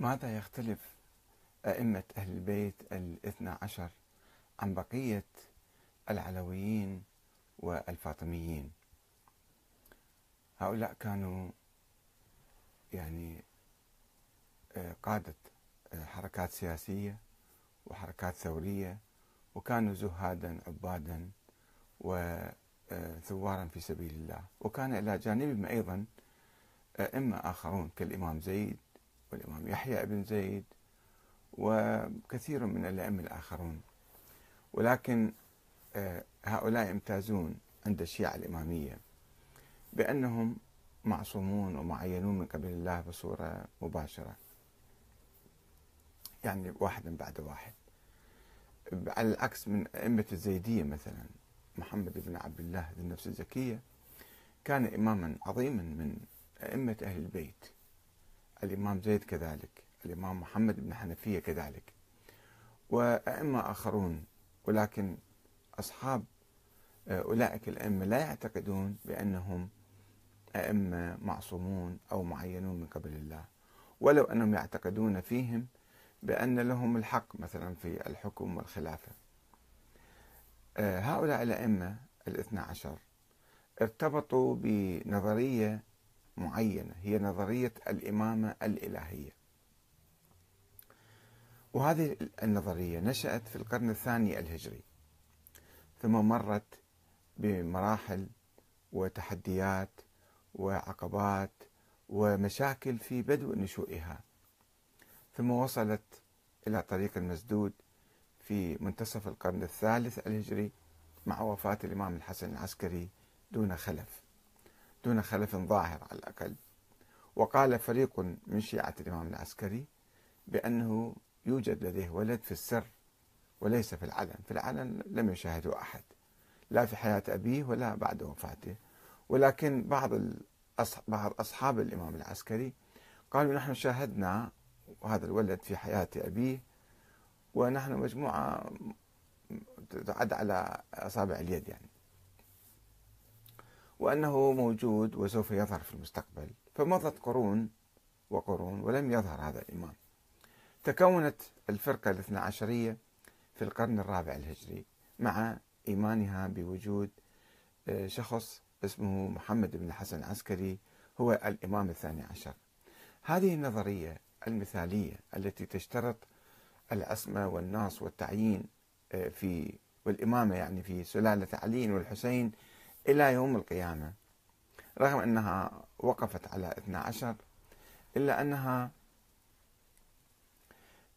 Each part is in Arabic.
ماذا يختلف أئمة أهل البيت الاثنى عشر عن بقية العلويين والفاطميين هؤلاء كانوا يعني آه، قادة آه، حركات سياسية وحركات ثورية وكانوا زهادا عبادا وثوارا آه، في سبيل الله وكان إلى جانبهم أيضا أئمة آخرون كالإمام زيد والإمام يحيى بن زيد وكثير من الأئمة الآخرون ولكن آه، هؤلاء يمتازون عند الشيعة الإمامية بأنهم معصومون ومعينون من قبل الله بصورة مباشرة يعني واحدا بعد واحد على العكس من أئمة الزيدية مثلا محمد بن عبد الله ذي النفس الزكية كان إماما عظيما من أئمة أهل البيت الإمام زيد كذلك الإمام محمد بن حنفية كذلك وأئمة آخرون ولكن أصحاب آه، أولئك الأئمة لا يعتقدون بأنهم أئمة معصومون أو معينون من قبل الله ولو أنهم يعتقدون فيهم بأن لهم الحق مثلا في الحكم والخلافة آه، هؤلاء الأئمة الاثنى عشر ارتبطوا بنظرية معينه هي نظريه الامامه الالهيه. وهذه النظريه نشات في القرن الثاني الهجري ثم مرت بمراحل وتحديات وعقبات ومشاكل في بدء نشوئها ثم وصلت الى طريق المسدود في منتصف القرن الثالث الهجري مع وفاه الامام الحسن العسكري دون خلف دون خلف ظاهر على الأقل وقال فريق من شيعة الإمام العسكري بأنه يوجد لديه ولد في السر وليس في العلن في العلن لم يشاهده أحد لا في حياة أبيه ولا بعد وفاته ولكن بعض بعض أصحاب الإمام العسكري قالوا نحن شاهدنا هذا الولد في حياة أبيه ونحن مجموعة تعد على أصابع اليد يعني وأنه موجود وسوف يظهر في المستقبل فمضت قرون وقرون ولم يظهر هذا الإمام تكونت الفرقة الاثنى عشرية في القرن الرابع الهجري مع إيمانها بوجود آه، شخص اسمه محمد بن الحسن العسكري هو الإمام الثاني عشر هذه النظرية المثالية التي تشترط العصمة والناس والتعيين آه، في والإمامة يعني في سلالة علي والحسين إلى يوم القيامة رغم أنها وقفت على 12 إلا أنها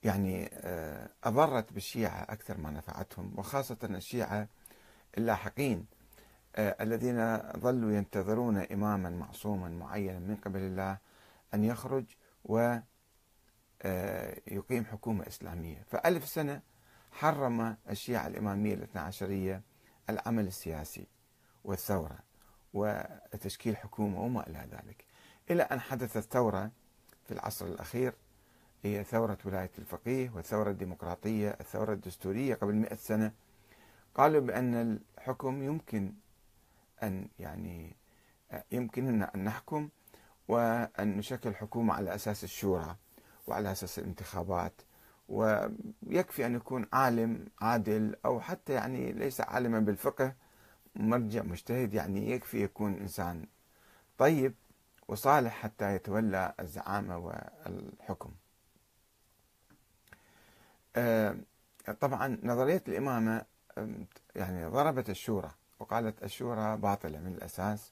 يعني آه، أضرت بالشيعة أكثر ما نفعتهم وخاصة الشيعة اللاحقين آه، الذين ظلوا ينتظرون إماما معصوما معينا من قبل الله أن يخرج و آه، يقيم حكومة إسلامية فألف سنة حرم الشيعة الإمامية الاثنى عشرية العمل السياسي والثورة وتشكيل حكومة وما إلى ذلك إلى أن حدثت ثورة في العصر الأخير هي ثورة ولاية الفقيه والثورة الديمقراطية الثورة الدستورية قبل مئة سنة قالوا بأن الحكم يمكن أن يعني يمكننا أن نحكم وأن نشكل حكومة على أساس الشورى وعلى أساس الانتخابات ويكفي أن يكون عالم عادل أو حتى يعني ليس عالما بالفقه مرجع مجتهد يعني يكفي يكون إنسان طيب وصالح حتى يتولى الزعامة والحكم آه، طبعا نظرية الإمامة يعني ضربت الشورى وقالت الشورى باطلة من الأساس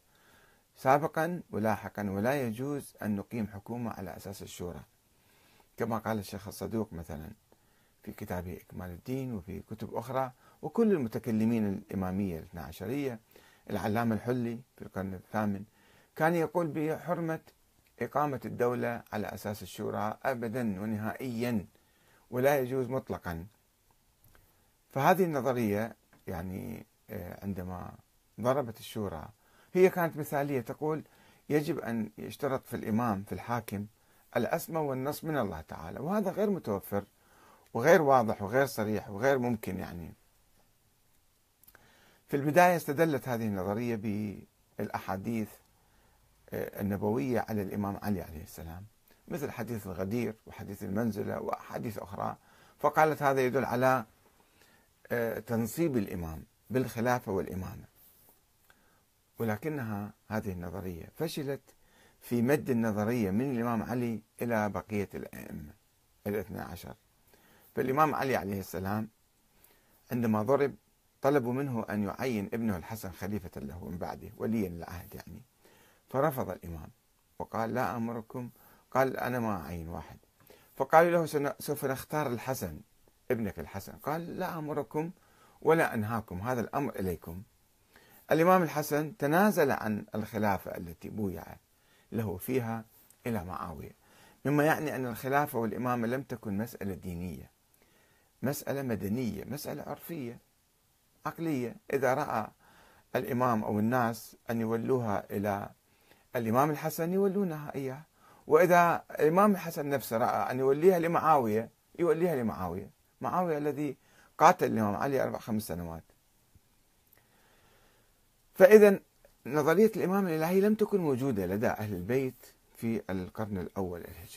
سابقا ولاحقا ولا يجوز أن نقيم حكومة على أساس الشورى كما قال الشيخ الصدوق مثلا في كتاب إكمال الدين وفي كتب أخرى وكل المتكلمين الإمامية الاثنا عشرية العلامة الحلي في القرن الثامن كان يقول بحرمة إقامة الدولة على أساس الشورى أبدا ونهائيا ولا يجوز مطلقا فهذه النظرية يعني آه، عندما ضربت الشورى هي كانت مثالية تقول يجب أن يشترط في الإمام في الحاكم الأسمى والنص من الله تعالى وهذا غير متوفر وغير واضح وغير صريح وغير ممكن يعني في البداية استدلت هذه النظرية بالأحاديث آه، النبوية على الإمام علي عليه السلام مثل حديث الغدير وحديث المنزلة وأحاديث أخرى فقالت هذا يدل على آه، تنصيب الإمام بالخلافة والإمامة ولكنها هذه النظرية فشلت في مد النظرية من الإمام علي إلى بقية الأئمة الاثنى عشر فالإمام علي عليه السلام عندما ضرب طلبوا منه أن يعين ابنه الحسن خليفة له من بعده وليا للعهد يعني فرفض الإمام وقال لا أمركم قال أنا ما أعين واحد فقالوا له سوف نختار الحسن ابنك الحسن قال لا أمركم ولا أنهاكم هذا الأمر إليكم الإمام الحسن تنازل عن الخلافة التي بويع له فيها إلى معاوية مما يعني أن الخلافة والإمامة لم تكن مسألة دينية مسألة مدنية مسألة عرفية عقلية إذا رأى الإمام أو الناس أن يولوها إلى الإمام الحسن يولونها إياه وإذا الإمام الحسن نفسه رأى أن يوليها لمعاوية يوليها لمعاوية معاوية الذي قاتل الإمام علي أربع خمس سنوات فإذا نظرية الإمام الإلهي لم تكن موجودة لدى أهل البيت في القرن الأول الهجري